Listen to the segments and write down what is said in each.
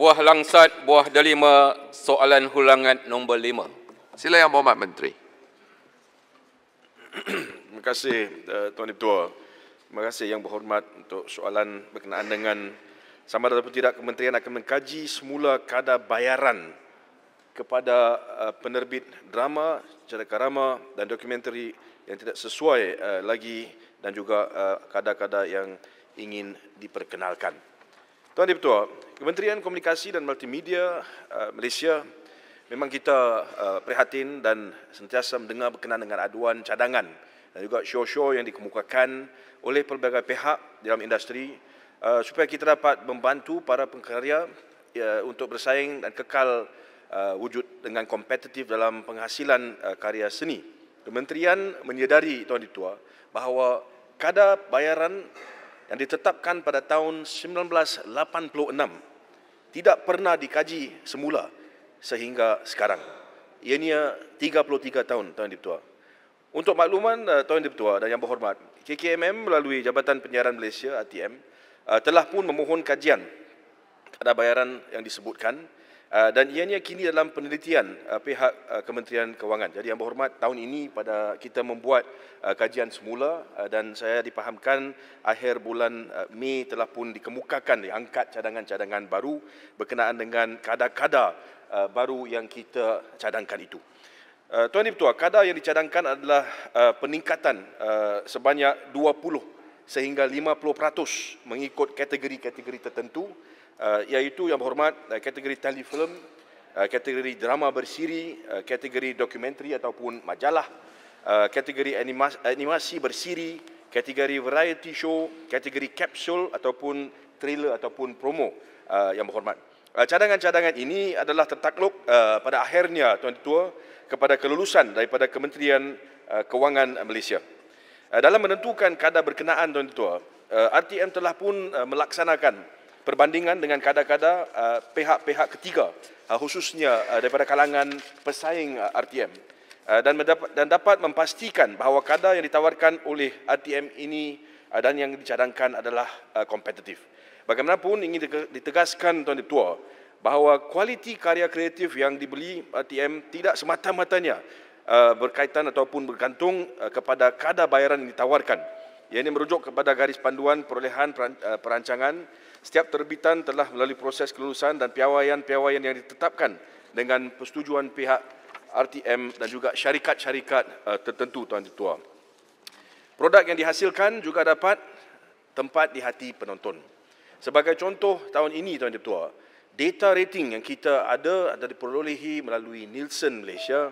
buah langsat, buah delima, soalan hulangan nombor lima. Sila yang berhormat Menteri. Terima kasih uh, Tuan Ditua. Terima kasih yang berhormat untuk soalan berkenaan dengan sama ada atau tidak kementerian akan mengkaji semula kadar bayaran kepada eh, penerbit drama, cerakarama dan dokumentari yang tidak sesuai eh, lagi dan juga kadar-kadar yang ingin diperkenalkan. Tuan Deputua, Kementerian Komunikasi dan Multimedia uh, Malaysia memang kita uh, prihatin dan sentiasa mendengar berkenaan dengan aduan cadangan dan juga show-show yang dikemukakan oleh pelbagai pihak dalam industri uh, supaya kita dapat membantu para pengkarya untuk bersaing dan kekal wujud dengan kompetitif dalam penghasilan karya seni. Kementerian menyedari Tuan Deputua bahawa kadar bayaran yang ditetapkan pada tahun 1986 tidak pernah dikaji semula sehingga sekarang. Ianya 33 tahun, Tuan Dipertua. Untuk makluman, eh, Tuan Dipertua dan yang berhormat, KKMM melalui Jabatan Penyiaran Malaysia, ATM, eh, telah pun memohon kajian kadar bayaran yang disebutkan Ah, dan ianya kini dalam penelitian uh, pihak uh, Kementerian Kewangan. Jadi yang berhormat tahun ini pada kita membuat uh, kajian semula uh, dan saya dipahamkan akhir bulan uh, Mei telah pun dikemukakan diangkat cadangan-cadangan baru berkenaan dengan kadar-kadar uh, baru yang kita cadangkan itu. Uh, Tuan Dipertua, kadar yang dicadangkan adalah uh, peningkatan uh, sebanyak 20 sehingga 50% mengikut kategori-kategori tertentu uh, iaitu yang berhormat eh, kategori telefilm, uh, eh, kategori drama bersiri, kategori dokumentari ataupun majalah, kategori animasi bersiri, kategori variety show, kategori capsule ataupun trailer ataupun promo yang berhormat. cadangan-cadangan ini adalah tertakluk pada akhirnya tuan tua kepada kelulusan daripada Kementerian Kewangan Malaysia. dalam menentukan kadar berkenaan tuan tua, RTM telah pun melaksanakan perbandingan dengan kadar-kadar uh, pihak-pihak ketiga uh, khususnya uh, daripada kalangan pesaing uh, RTM uh, dan mendapat, dan dapat memastikan bahawa kadar yang ditawarkan oleh RTM ini uh, dan yang dicadangkan adalah uh, kompetitif. Bagaimanapun ingin ditegaskan tuan ketua bahawa kualiti karya kreatif yang dibeli RTM tidak semata-matanya uh, berkaitan ataupun bergantung uh, kepada kadar bayaran yang ditawarkan. Yang ini merujuk kepada garis panduan perolehan eh, perancangan. Setiap terbitan telah melalui proses kelulusan dan piawaian-piawaian yang ditetapkan dengan persetujuan pihak RTM dan juga syarikat-syarikat eh, tertentu Tuan tuan Produk yang dihasilkan juga dapat tempat di hati penonton. Sebagai contoh tahun ini Tuan tuan data rating yang kita ada ada diperolehi melalui Nielsen Malaysia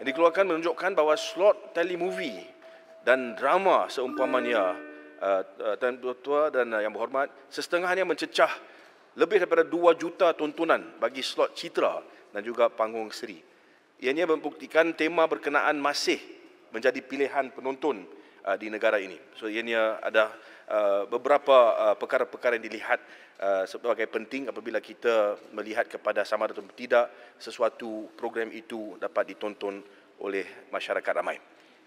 yang dikeluarkan menunjukkan bahawa slot telemovie dan drama seumpamanya tuan uh, tua uh, dan uh, yang berhormat setengahnya mencecah lebih daripada 2 juta tontonan bagi slot citra dan juga panggung seri. Ianya membuktikan tema berkenaan masih menjadi pilihan penonton uh, di negara ini. So ianya ada uh, beberapa uh, perkara-perkara uh, yang dilihat uh, sebagai penting apabila kita melihat kepada sama atau tidak sesuatu program itu dapat ditonton oleh masyarakat ramai.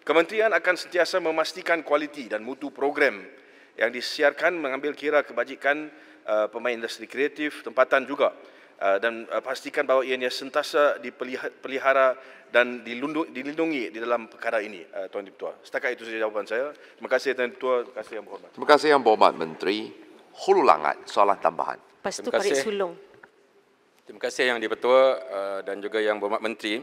Kementerian akan sentiasa memastikan kualiti dan mutu program yang disiarkan mengambil kira kebajikan uh, pemain industri kreatif tempatan juga uh, dan uh, pastikan bahawa ianya sentiasa dipelihara dan dilindungi, dilindungi di dalam perkara ini uh, Tuan Ketua. Setakat itu saja jawapan saya. Terima kasih Tuan Ketua, terima kasih yang berhormat. Terima kasih yang berhormat Menteri Hulu Langat. Soalan tambahan. Pastu Parit Sulung. Terima kasih yang di-Pertua uh, dan juga yang berhormat Menteri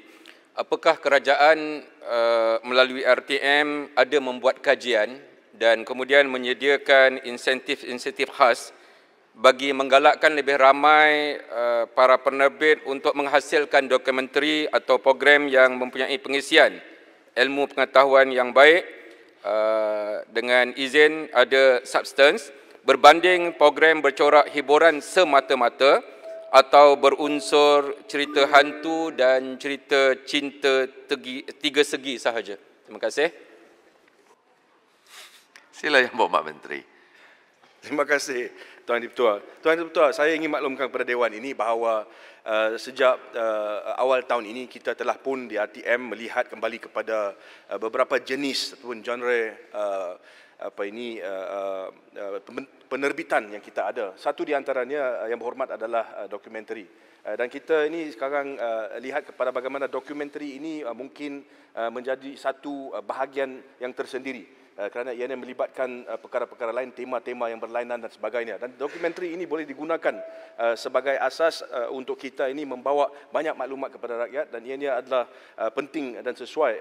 apakah kerajaan uh, melalui RTM ada membuat kajian dan kemudian menyediakan insentif-insentif khas bagi menggalakkan lebih ramai uh, para penerbit untuk menghasilkan dokumentari atau program yang mempunyai pengisian ilmu pengetahuan yang baik uh, dengan izin ada substance berbanding program bercorak hiburan semata-mata atau berunsur cerita hantu dan cerita cinta tegi, tiga segi sahaja. Terima kasih. Sila yang bawa Mak Menteri. Terima kasih Tuan Diputua. Tuan Diputua, saya ingin maklumkan kepada Dewan ini bahawa uh, sejak uh, awal tahun ini kita telah pun di RTM melihat kembali kepada uh, beberapa jenis ataupun genre uh, apa ini eh, eh, eh, penerbitan yang kita ada. Satu di antaranya yang berhormat adalah dokumentari. dan kita ini sekarang lihat kepada bagaimana dokumentari ini mungkin menjadi satu bahagian yang tersendiri. Eh, kerana ia ianya melibatkan eh, perkara-perkara lain, tema-tema yang berlainan dan sebagainya. Dan dokumentari ini boleh digunakan eh, sebagai asas untuk kita ini membawa banyak maklumat kepada rakyat dan ini adalah penting dan sesuai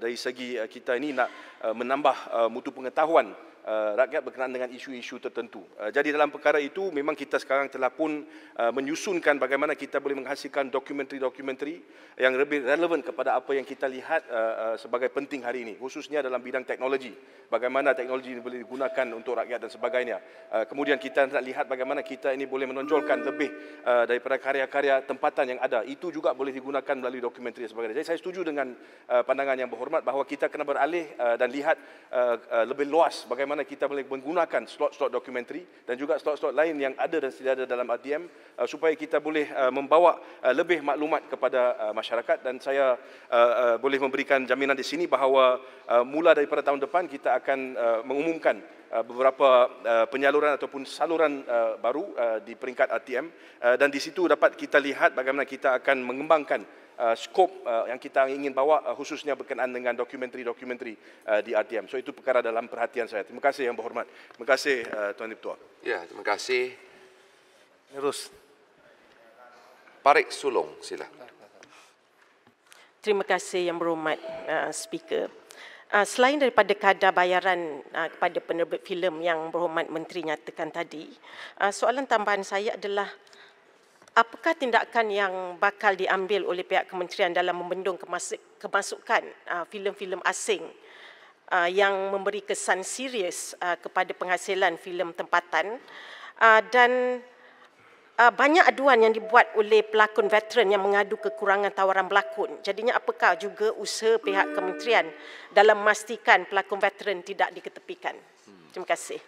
dari segi kita ini nak menambah mutu pengetahuan uh, rakyat berkenaan dengan isu-isu tertentu. Uh, jadi dalam perkara itu memang kita sekarang telah pun uh, menyusunkan bagaimana kita boleh menghasilkan dokumentari-dokumentari yang lebih relevan kepada apa yang kita lihat uh, uh, sebagai penting hari ini khususnya dalam bidang teknologi. Bagaimana teknologi ini boleh digunakan untuk rakyat dan sebagainya. Uh, kemudian kita nak lihat bagaimana kita ini boleh menonjolkan lebih uh, daripada karya-karya tempatan yang ada. Itu juga boleh digunakan melalui dokumentari dan sebagainya. Jadi saya setuju dengan uh, pandangan yang berhormat bahawa kita kena beralih uh, dan lihat uh, uh, lebih luas bagaimana mana kita boleh menggunakan slot-slot dokumentari dan juga slot-slot lain yang ada dan sedia ada dalam RDM uh, supaya kita boleh uh, membawa uh, lebih maklumat kepada masyarakat dan saya boleh memberikan jaminan di sini bahawa uh, mula daripada tahun depan kita akan mengumumkan beberapa penyaluran ataupun saluran baru di peringkat RTM dan di situ dapat kita lihat bagaimana kita akan mengembangkan uh, skop uh, yang kita ingin bawa uh, khususnya berkenaan dengan dokumentari-dokumentari uh, di RTM. So itu perkara dalam perhatian saya. Terima kasih yang berhormat. Terima kasih uh, Tuan Diputua. Ya, terima kasih. Terus. Parik Sulong, sila. Terima kasih yang berhormat uh, speaker. Uh, selain daripada kadar bayaran uh, kepada penerbit filem yang berhormat menteri nyatakan tadi, uh, soalan tambahan saya adalah apakah tindakan yang bakal diambil oleh pihak kementerian dalam membendung kemasukan uh, filem-filem asing uh, yang memberi kesan serius uh, kepada penghasilan filem tempatan dan banyak aduan yang dibuat oleh pelakon veteran yang mengadu kekurangan tawaran pelakon. jadinya apakah juga usaha pihak kementerian dalam memastikan pelakon veteran tidak diketepikan terima kasih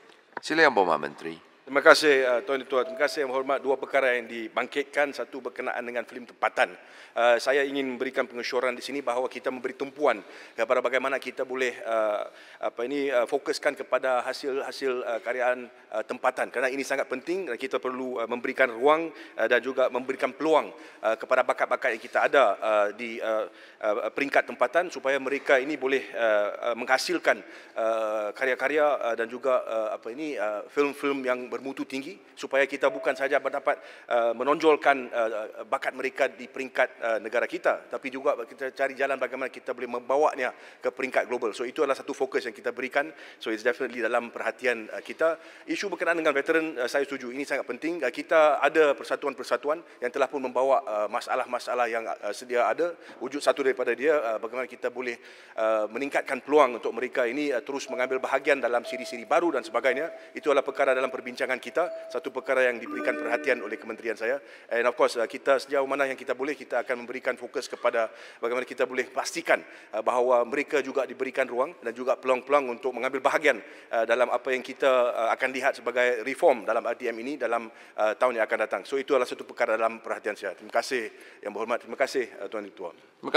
sila yang bawa menteri Terima kasih uh, Tuan Ketua. Terima kasih yang hormat dua perkara yang dibangkitkan. Satu berkenaan dengan filem tempatan. Uh, saya ingin memberikan pengesyoran di sini bahawa kita memberi tumpuan kepada bagaimana kita boleh uh, apa ini uh, fokuskan kepada hasil-hasil uh, karyaan uh, tempatan. Kerana ini sangat penting dan kita perlu uh, memberikan ruang uh, dan juga memberikan peluang uh, kepada bakat-bakat yang kita ada uh, di uh, uh, uh peringkat tempatan supaya mereka ini boleh uh, uh, menghasilkan uh, karya-karya uh, dan juga uh, apa ini uh, film-film yang bermutu tinggi supaya kita bukan saja dapat uh, menonjolkan uh, uh, bakat mereka di peringkat uh, negara kita tapi juga kita cari jalan bagaimana kita boleh membawanya ke peringkat global. So itu adalah satu fokus yang kita berikan. So it's definitely dalam perhatian uh, kita. Isu berkenaan dengan veteran uh, saya setuju ini sangat penting. Uh, kita ada persatuan-persatuan yang telah pun membawa uh, masalah-masalah yang uh, sedia ada wujud satu daripada dia uh, bagaimana kita boleh uh, meningkatkan peluang untuk mereka ini uh, terus mengambil bahagian dalam siri-siri baru dan sebagainya. Itu adalah perkara dalam perbincangan perbincangan kita. Satu perkara yang diberikan perhatian oleh kementerian saya. And of course uh, kita sejauh mana yang kita boleh kita akan memberikan fokus kepada bagaimana kita boleh pastikan uh, bahawa mereka juga diberikan ruang dan juga peluang-peluang untuk mengambil bahagian uh, dalam apa yang kita akan lihat sebagai reform dalam RDM ini dalam tahun yang akan datang. So itu adalah satu perkara dalam perhatian saya. Terima kasih yang berhormat. Terima kasih Tuan Ketua.